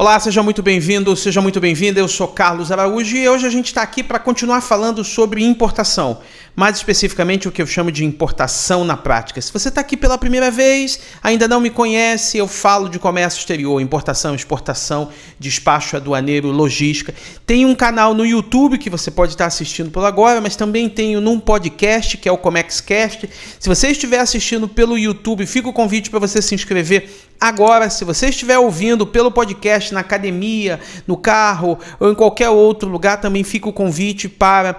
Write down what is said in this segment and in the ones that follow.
Olá, seja muito bem-vindo, seja muito bem-vinda. Eu sou Carlos Araújo e hoje a gente está aqui para continuar falando sobre importação mais especificamente o que eu chamo de importação na prática. Se você está aqui pela primeira vez, ainda não me conhece, eu falo de comércio exterior, importação, exportação, despacho aduaneiro, logística. Tem um canal no YouTube que você pode estar tá assistindo por agora, mas também tenho num podcast que é o ComexCast. Se você estiver assistindo pelo YouTube, fica o convite para você se inscrever agora. Se você estiver ouvindo pelo podcast na academia, no carro ou em qualquer outro lugar, também fica o convite para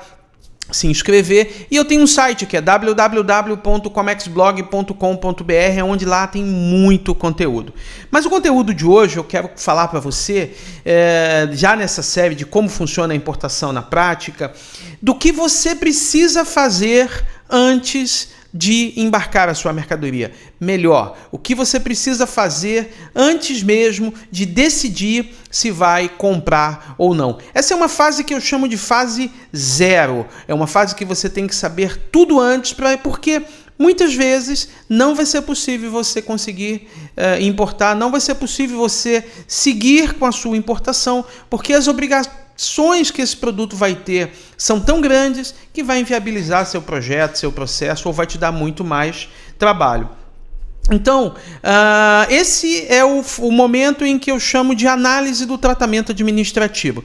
se inscrever. E eu tenho um site que é www.comexblog.com.br, é onde lá tem muito conteúdo. Mas o conteúdo de hoje eu quero falar para você, é, já nessa série de como funciona a importação na prática, do que você precisa fazer antes de embarcar a sua mercadoria. Melhor, o que você precisa fazer antes mesmo de decidir se vai comprar ou não. Essa é uma fase que eu chamo de fase zero. É uma fase que você tem que saber tudo antes, pra, porque muitas vezes não vai ser possível você conseguir uh, importar, não vai ser possível você seguir com a sua importação, porque as obrigações repercussões que esse produto vai ter são tão grandes que vai inviabilizar seu projeto, seu processo ou vai te dar muito mais trabalho. Então, uh, esse é o, o momento em que eu chamo de análise do tratamento administrativo.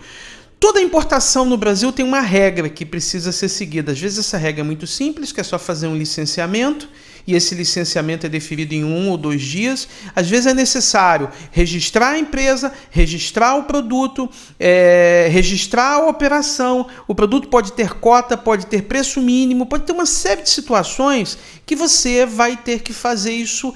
Toda importação no Brasil tem uma regra que precisa ser seguida. Às vezes essa regra é muito simples, que é só fazer um licenciamento e esse licenciamento é deferido em um ou dois dias. Às vezes é necessário registrar a empresa, registrar o produto, é, registrar a operação. O produto pode ter cota, pode ter preço mínimo, pode ter uma série de situações que você vai ter que fazer isso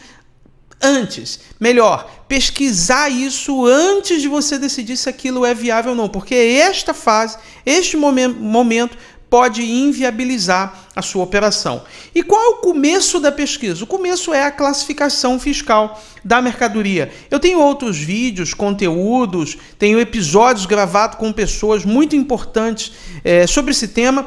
antes. Melhor, pesquisar isso antes de você decidir se aquilo é viável ou não, porque é esta fase, este momento, pode inviabilizar a sua operação. E qual é o começo da pesquisa? O começo é a classificação fiscal da mercadoria. Eu tenho outros vídeos, conteúdos, tenho episódios gravados com pessoas muito importantes é, sobre esse tema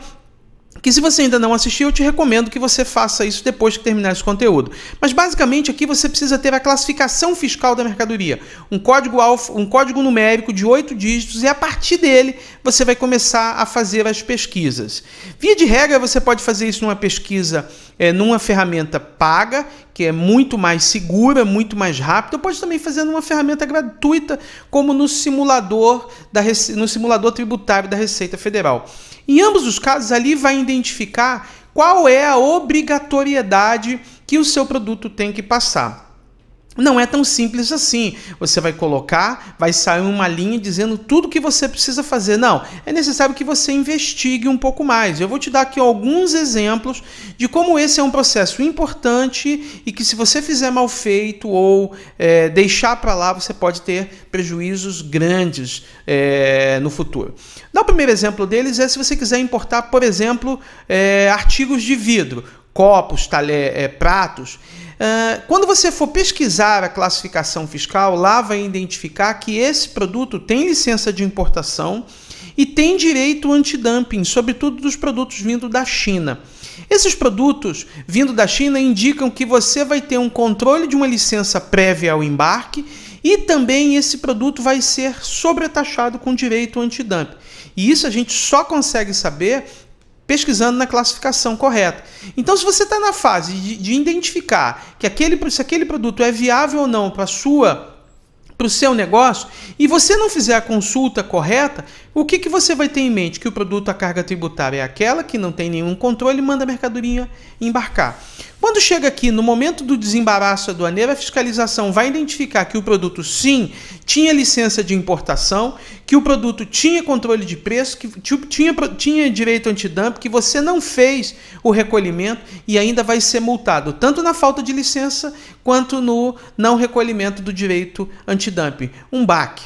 que se você ainda não assistiu, eu te recomendo que você faça isso depois que terminar esse conteúdo. Mas basicamente aqui você precisa ter a classificação fiscal da mercadoria, um código alfa, um código numérico de oito dígitos e a partir dele você vai começar a fazer as pesquisas. Via de regra, você pode fazer isso numa pesquisa é, numa ferramenta paga, que é muito mais segura, muito mais rápida. Pode também fazer numa ferramenta gratuita, como no simulador, da, no simulador tributário da Receita Federal. Em ambos os casos, ali vai identificar qual é a obrigatoriedade que o seu produto tem que passar. Não é tão simples assim. Você vai colocar, vai sair uma linha dizendo tudo que você precisa fazer. Não, é necessário que você investigue um pouco mais. Eu vou te dar aqui alguns exemplos de como esse é um processo importante e que, se você fizer mal feito ou é, deixar para lá, você pode ter prejuízos grandes é, no futuro. O primeiro exemplo deles é se você quiser importar, por exemplo, é, artigos de vidro, copos, é, pratos. Ah, quando você for pesquisar a classificação fiscal, lá vai identificar que esse produto tem licença de importação e tem direito anti-dumping anti-dumping, sobretudo dos produtos vindo da China. Esses produtos vindo da China indicam que você vai ter um controle de uma licença prévia ao embarque e também esse produto vai ser sobretaxado com direito anti-dumping. E isso a gente só consegue saber pesquisando na classificação correta. Então, se você está na fase de, de, identificar que aquele, se aquele produto é viável ou não para sua para o seu negócio e você não fizer a consulta correta, o que, que você vai ter em mente? Que o produto, a carga tributária é aquela que não tem nenhum controle, e manda a mercadoria embarcar. Quando chega aqui, no momento do desembaraço aduaneiro, a fiscalização vai identificar que o produto sim tinha licença de importação, que o produto tinha controle de preço, que tinha, tinha direito antidump, que você não fez o recolhimento e ainda vai ser multado, tanto na falta de licença quanto no não recolhimento do direito antidump. Um baque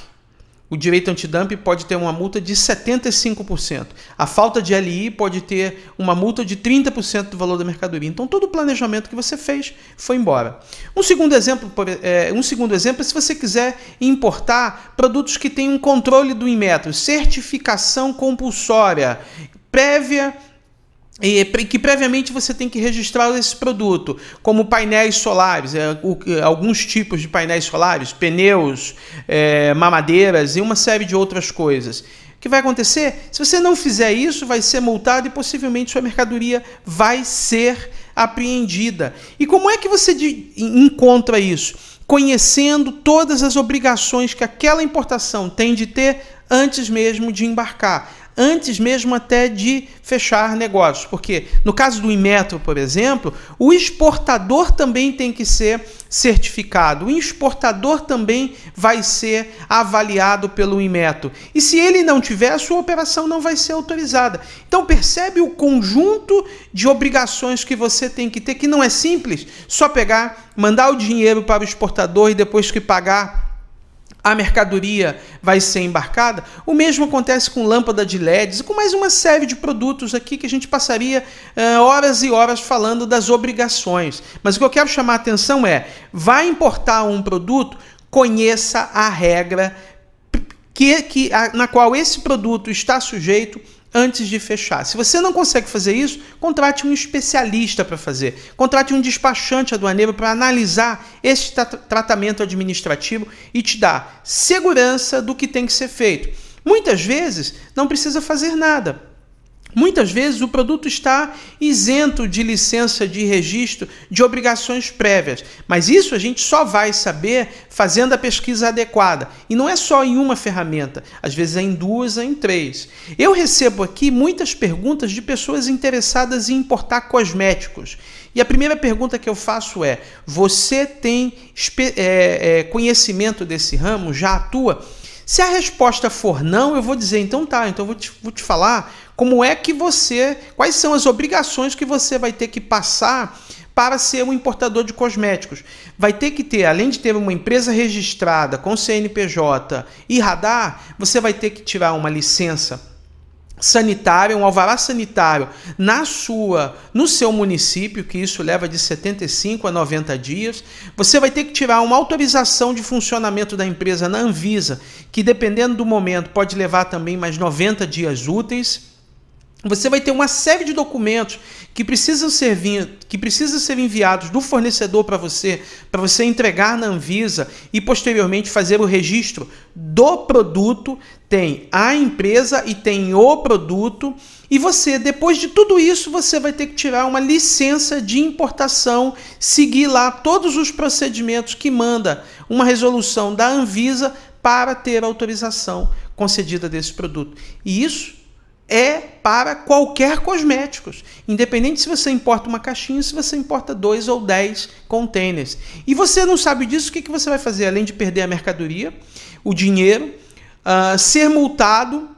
o direito antidump pode ter uma multa de 75%. A falta de LI pode ter uma multa de 30% do valor da mercadoria. Então, todo o planejamento que você fez foi embora. Um segundo exemplo é, um segundo exemplo é se você quiser importar produtos que têm um controle do Inmetro, certificação compulsória prévia e que previamente você tem que registrar esse produto, como painéis solares, é, alguns tipos de painéis solares, pneus, é, mamadeiras e uma série de outras coisas. O que vai acontecer? Se você não fizer isso, vai ser multado e possivelmente sua mercadoria vai ser apreendida. E como é que você encontra isso? Conhecendo todas as obrigações que aquela importação tem de ter antes mesmo de embarcar antes mesmo até de fechar negócios. Porque no caso do Inmetro, por exemplo, o exportador também tem que ser certificado. O exportador também vai ser avaliado pelo Inmetro. E se ele não tiver, a sua operação não vai ser autorizada. Então percebe o conjunto de obrigações que você tem que ter, que não é simples só pegar, mandar o dinheiro para o exportador e depois que pagar a mercadoria vai ser embarcada. O mesmo acontece com lâmpada de LEDs e com mais uma série de produtos aqui que a gente passaria uh, horas e horas falando das obrigações. Mas o que eu quero chamar a atenção é: vai importar um produto, conheça a regra que, que a, na qual esse produto está sujeito antes de fechar. Se você não consegue fazer isso, contrate um especialista para fazer. Contrate um despachante aduaneiro para analisar esse tra tratamento administrativo e te dar segurança do que tem que ser feito. Muitas vezes não precisa fazer nada. Muitas vezes o produto está isento de licença de registro, de obrigações prévias, mas isso a gente só vai saber fazendo a pesquisa adequada. E não é só em uma ferramenta, às vezes é em duas, é em três. Eu recebo aqui muitas perguntas de pessoas interessadas em importar cosméticos. E a primeira pergunta que eu faço é: você tem é, é, conhecimento desse ramo? Já atua? Se a resposta for não, eu vou dizer, então tá, então eu vou te, vou te falar como é que você. Quais são as obrigações que você vai ter que passar para ser um importador de cosméticos. Vai ter que ter, além de ter uma empresa registrada com CNPJ e radar, você vai ter que tirar uma licença sanitário um alvará sanitário na sua, no seu município, que isso leva de 75 a 90 dias, você vai ter que tirar uma autorização de funcionamento da empresa na Anvisa, que dependendo do momento pode levar também mais 90 dias úteis você vai ter uma série de documentos que precisam ser, que precisam ser enviados do fornecedor para você, para você entregar na Anvisa e posteriormente fazer o registro do produto. Tem a empresa e tem o produto. E você, depois de tudo isso, você vai ter que tirar uma licença de importação, seguir lá todos os procedimentos que manda uma resolução da Anvisa para ter autorização concedida desse produto. E isso é para qualquer cosméticos, independente se você importa uma caixinha, se você importa dois ou dez containers. E você não sabe disso, o que, que você vai fazer além de perder a mercadoria, o dinheiro, uh, ser multado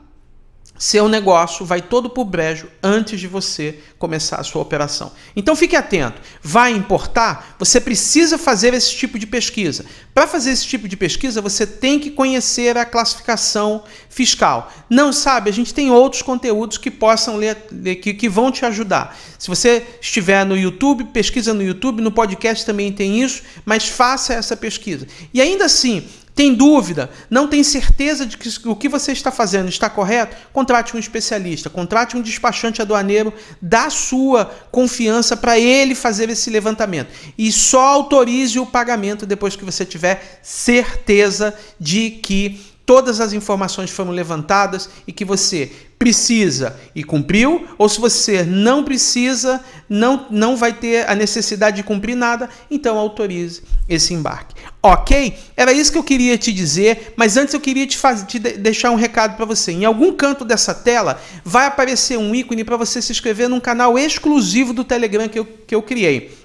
seu negócio vai todo para o brejo antes de você começar a sua operação. Então fique atento. Vai importar? Você precisa fazer esse tipo de pesquisa. Para fazer esse tipo de pesquisa, você tem que conhecer a classificação fiscal. Não sabe? A gente tem outros conteúdos que possam ler, que, que vão te ajudar. Se você estiver no YouTube, pesquisa no YouTube, no podcast também tem isso, mas faça essa pesquisa. E ainda assim, tem dúvida? Não tem certeza de que o que você está fazendo está correto? Contrate um especialista, contrate um despachante aduaneiro da sua confiança para ele fazer esse levantamento. E só autorize o pagamento depois que você tiver certeza de que todas as informações foram levantadas e que você precisa e cumpriu, ou se você não precisa, não, não vai ter a necessidade de cumprir nada, então autorize esse embarque. Ok? Era isso que eu queria te dizer, mas antes eu queria te, fazer, te deixar um recado para você. Em algum canto dessa tela vai aparecer um ícone para você se inscrever num canal exclusivo do Telegram que eu, que eu criei.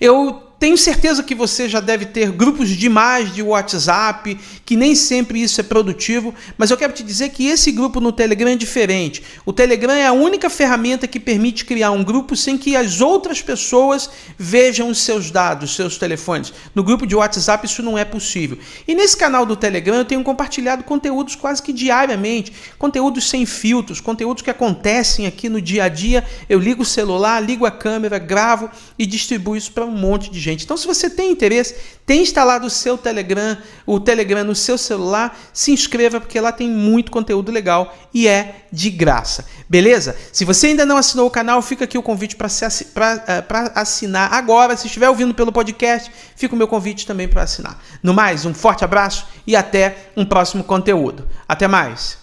Eu tenho certeza que você já deve ter grupos demais de WhatsApp, que nem sempre isso é produtivo, mas eu quero te dizer que esse grupo no Telegram é diferente. O Telegram é a única ferramenta que permite criar um grupo sem que as outras pessoas vejam os seus dados, seus telefones. No grupo de WhatsApp isso não é possível. E nesse canal do Telegram eu tenho compartilhado conteúdos quase que diariamente, conteúdos sem filtros, conteúdos que acontecem aqui no dia a dia. Eu ligo o celular, ligo a câmera, gravo e distribuo isso para um monte de gente gente. Então, se você tem interesse, tem instalado o seu Telegram, o Telegram no seu celular, se inscreva porque lá tem muito conteúdo legal e é de graça. Beleza? Se você ainda não assinou o canal, fica aqui o convite para eh, assinar agora. Se estiver ouvindo pelo podcast, fica o meu convite também para assinar. No mais, um forte abraço e até um próximo conteúdo. Até mais!